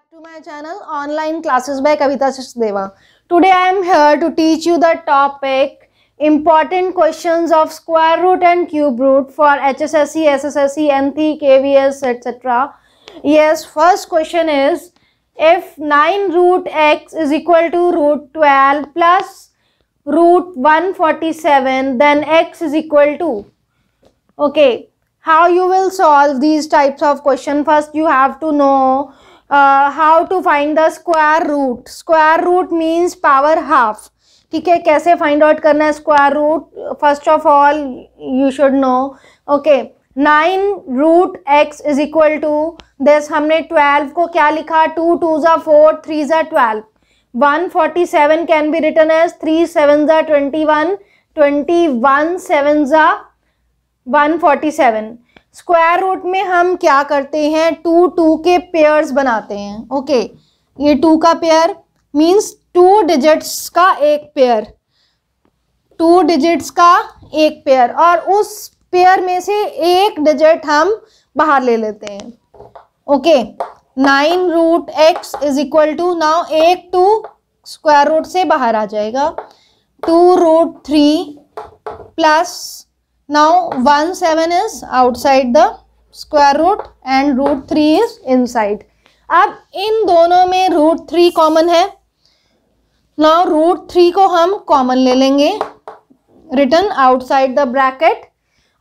back to my channel online classes by Kavita Sachdeva. Today I am here to teach you the topic important questions of square root and cube root for HSSC, SSSC, NT, KVS etc. Yes first question is if 9 root x is equal to root 12 plus root 147 then x is equal to okay how you will solve these types of question first you have to know uh, how to find the square root square root means power half ठीक है कैसे find out करना है square root first of all you should know okay nine root x is equal to this हमने twelve को क्या लिखा two two ज़ा फोर थ्री ज़ा twelve one forty seven can be written as three seven ज़ा twenty one twenty one seven ज़ा one forty seven square root में हम क्या करते हैं टू टू के पेयर्स बनाते हैं ओके ये टू का पेयर मीन्स टू डिजिट्स का एक पेयर टू डिजिट्स का एक पेयर और उस पेयर में से एक डिजिट हम बाहर ले लेते हैं okay nine root x is equal to now एक टू स्क्वायर रूट से बाहर आ जाएगा two root three plus now 1 7 is outside the square root and root 3 is inside अब इन दोनों में रूट थ्री कॉमन है नाउ रूट थ्री को हम कॉमन ले लेंगे रिटर्न आउटसाइड द ब्रैकेट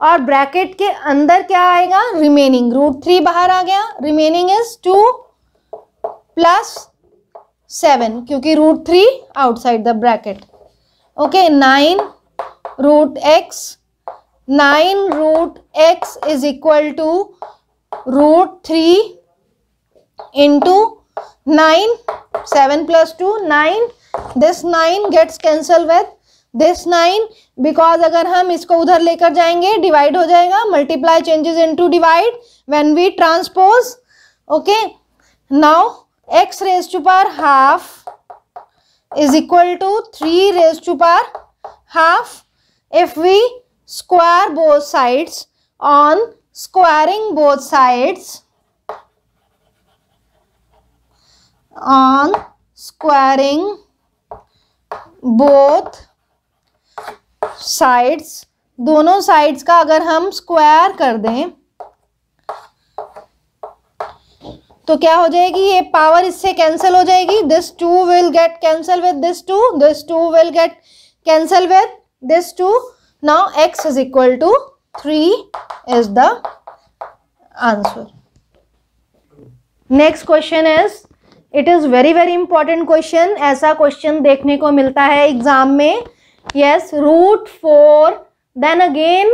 और ब्रैकेट के अंदर क्या आएगा रिमेनिंग रूट थ्री बाहर आ गया remaining is two plus seven क्योंकि root three outside the bracket okay nine root x nine root x is equal to root three into nine seven plus two nine this nine gets cancel with this nine because अगर हम इसको उधर लेकर जाएंगे divide हो जाएगा multiply changes into divide when we transpose okay now x raise to power half is equal to three raise to power half if we square both sides on squaring both sides on squaring both sides दोनों sides का अगर हम square कर दें तो क्या हो जाएगी ये पावर इससे कैंसिल हो जाएगी this two will get cancel with this two this two will get cancel with this two Now x is equal to 3 is the answer. Next question is it is very very important question ऐसा question देखने को मिलता है exam में yes root four then again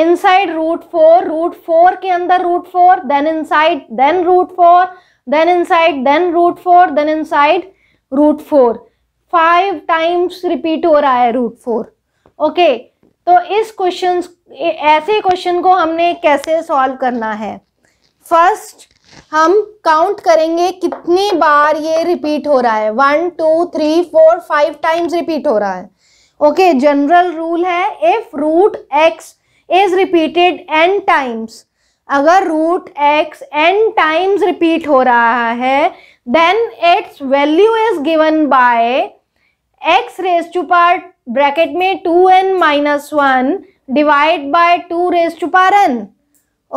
inside root four root four के अंदर root four then inside then root four then inside then root four then inside root four five times repeat हो रहा है root four okay तो इस question ऐसे question को हमने कैसे सॉल्व करना है फर्स्ट हम काउंट करेंगे कितनी बार ये रिपीट हो रहा है one two three four five times repeat हो रहा है ओके जनरल रूल है if root x is repeated n times अगर root x n times repeat हो रहा है then it's value is given by x raise to power bracket में two n minus one divide by two raise to power n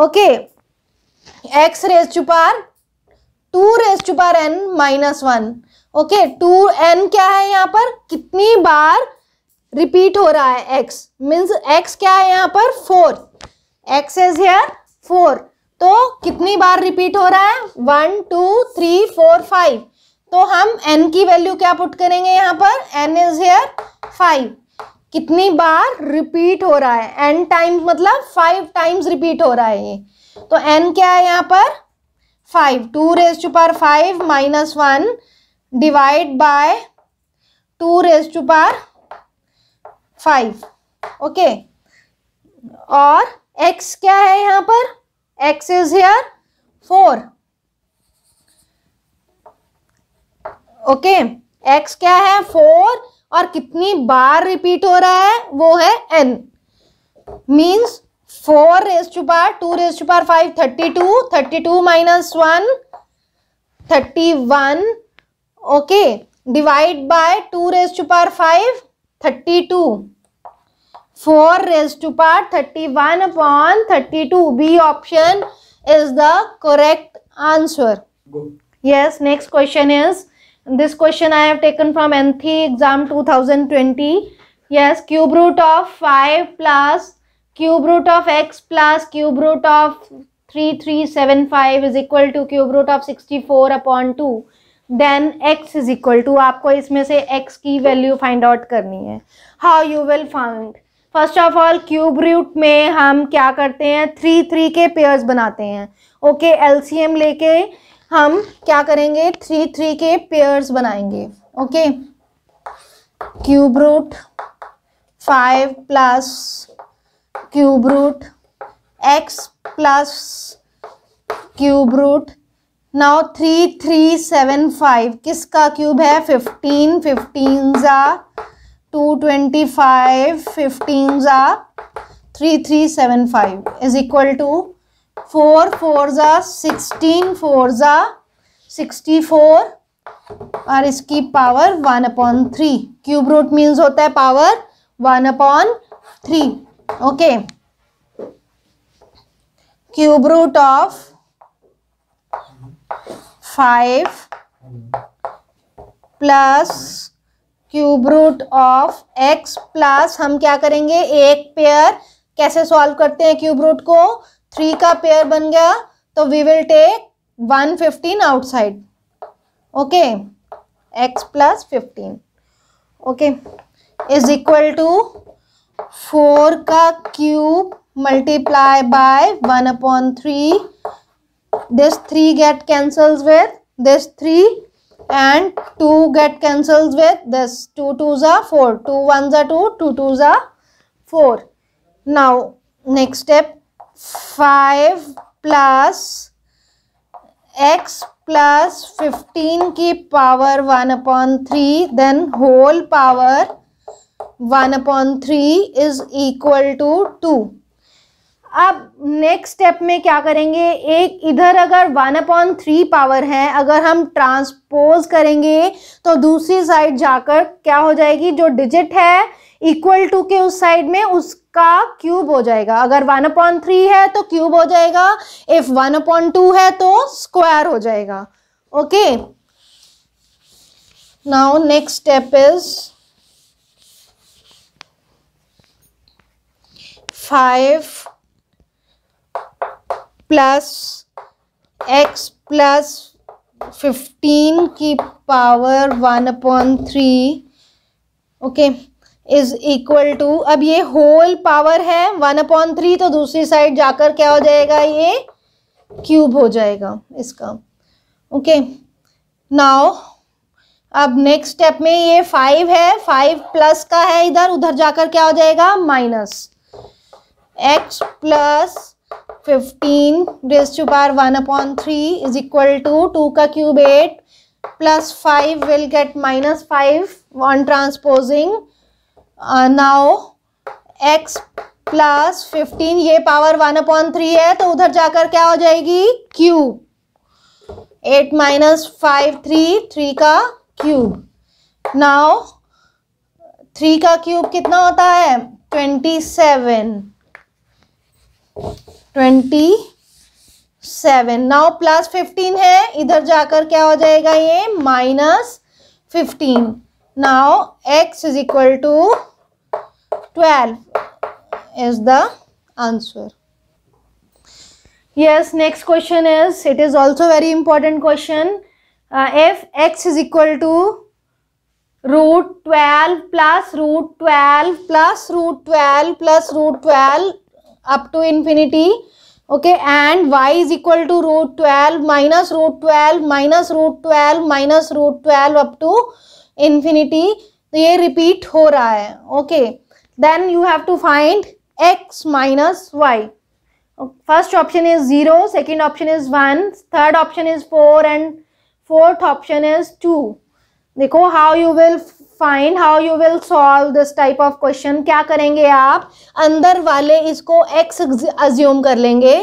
okay x raise to power two raise to power n minus one okay to n क्या है यहाँ पर कितनी बार repeat हो रहा है एक्स मीन्स एक्स क्या है यहाँ पर four x is here four तो कितनी बार रिपीट हो रहा है one two three four five तो हम एन की वैल्यू क्या पुट करेंगे यहाँ पर एन इज हेयर फाइव कितनी बार रिपीट हो रहा है एन टाइम्स मतलब फाइव टाइम्स रिपीट हो रहा है ये तो एन क्या है यहाँ पर five two raise to power five minus one divide by two raise to power five okay और एक्स क्या है यहाँ पर x is here four okay x क्या है फोर और कितनी बार रिपीट हो रहा है वो है n means four raise to power two raise to power five thirty two thirty two minus one thirty one okay divide by two raise to power five thirty two four raise to power thirty one upon thirty two B option is the correct answer yes next question is this question i have taken from nth exam 2020 yes cube root of 5 plus cube root of x plus cube root of 3375 is equal to cube root of 64 upon 2 then x is equal to आपको इसमें से x की value find out करनी है how you will find first of all cube root में हम क्या करते हैं थ्री थ्री के पेयर्स बनाते हैं ओके एलसीएम लेके हम क्या करेंगे थ्री थ्री के पेयर्स बनाएंगे okay cube root five plus cube root x plus cube root now three three seven five किसका क्यूब है फिफ्टीन फिफ्टीन ज़ा टू ट्वेंटी फाइव फिफ्टीन ज़ा three three seven five is equal to four four ज़ा sixteen four ज़ा sixty four और इसकी power one upon three cube root means होता है power one upon three okay cube root of five plus cube root of x plus हम क्या करेंगे एक पेयर कैसे सॉल्व करते हैं क्यूब रूट को थ्री का पेयर बन गया तो we will take one fifteen outside okay x plus fifteen okay is equal to four का cube multiply by one upon three this three get cancel with this three and two get cancel with this two two जा four two one जा two two two जा four now next step five plus x plus fifteen की power one upon three then whole power one upon three is equal to two two next step में क्या करेंगे एक इधर अगर one upon three power है अगर हम ट्रांसपोज करेंगे तो दूसरी साइड जाकर क्या हो जाएगी जो डिजिट है इक्वल टू के उस साइड में उसका क्यूब हो जाएगा अगर वन अपॉन थ्री है तो क्यूब हो जाएगा इफ वन अपॉन टू है तो स्क्वायर हो जाएगा okay now next step is five plus x plus fifteen की power one upon three okay is equal to अब ये होल पावर है वन अपॉन थ्री तो दूसरी साइड जाकर क्या हो जाएगा ये क्यूब हो जाएगा इसका ओके नाउ अब नेक्स्ट स्टेप में ये फाइव है फाइव प्लस का है इधर उधर जाकर क्या हो जाएगा minus x plus fifteen raise to power one upon three is equal to two two cube eight plus five will get minus five on transposing now x plus fifteen ये power one upon three है तो उधर जाकर क्या हो जाएगी cube eight minus five three three का cube now three का क्यूब कितना होता है twenty seven twenty seven now plus fifteen है इधर जाकर क्या हो जाएगा ये minus fifteen now x is equal to twelve is the answer yes next question is it is also very important question F x is equal to root twelve plus root twelve plus root twelve plus root twelve up to infinity okay and y is equal to root twelve minus root twelve minus root twelve minus root twelve up to infinity तो ये repeat हो रहा है okay then you have to find x minus y first option is zero second option is one third option is four and fourth option is two देखो how you will find how you will solve this type of question क्या करेंगे आप अंदर वाले इसको x assume कर लेंगे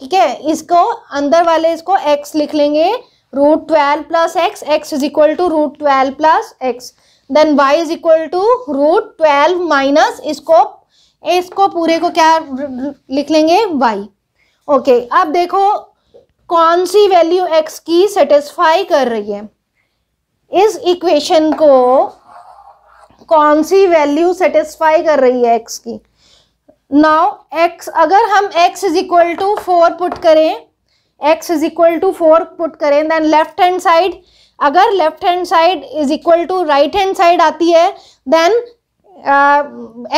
ठीक है इसको अंदर वाले इसको एक्स लिख लेंगे root twelve plus x x is equal to root twelve plus x then y is equal to root twelve minus इसको इसको पूरे को क्या लिख लेंगे वाई ओके okay, अब देखो कौन सी वैल्यू एक्स की सेटिस्फाई कर रही है इस इक्वेशन को कौन सी वैल्यू सेटिस्फाई कर रही है एक्स की नाउ एक्स अगर हम x is equal to four put करें x is equal to four put करें देन लेफ्ट हैंड साइड अगर left hand side is equal to right hand side आती है then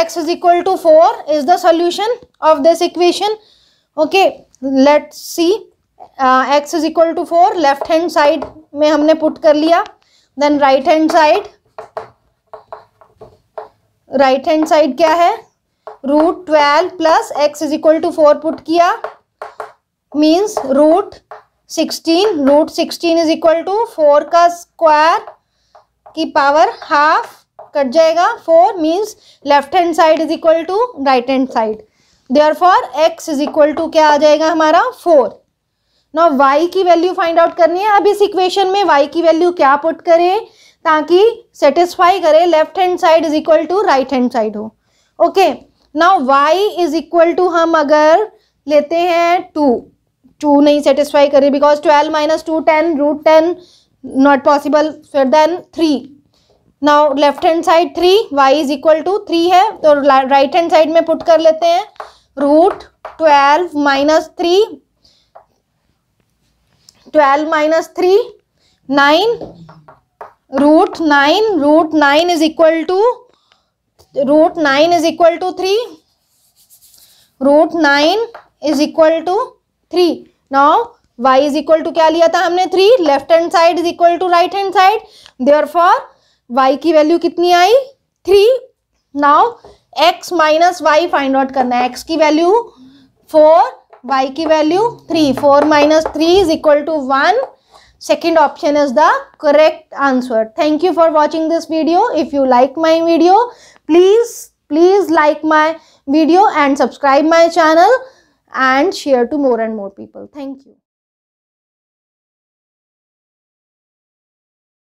x is equal to four is the solution of this equation okay let see x is equal to four left hand side में हमने put कर लिया then right hand side right hand side क्या है root twelve plus x is equal to four put किया means root sixteen root sixteen is equal to four का square की power half cut जाएगा four means left hand side is equal to right hand side therefore x is equal to क्या आ जाएगा हमारा four now y की value find out करनी है अब इस इक्वेशन में वाई की वैल्यू क्या पुट करें ताकि सेटिस्फाई करे left hand side is equal to right hand side हो okay now y is equal to हम अगर लेते हैं टू टू नहीं सेटिस्फाई करे because twelve minus two ten root ten not possible फिर then three now left hand side three y is equal to three है तो राइट हैंड साइड में पुट कर लेते हैं root twelve minus three twelve minus three nine root nine root nine is equal to root nine is equal to three root nine is equal to three now y is equal to क्या लिया था हमने three left hand side is equal to right hand side therefore y की value कितनी आई three now x minus y find out करना है x की वैल्यू फोर वाई की value three four minus three is equal to one second option is the correct answer. Thank you for watching this video. If you like my video, please, please like my video and subscribe my channel and share to more and more people. Thank you.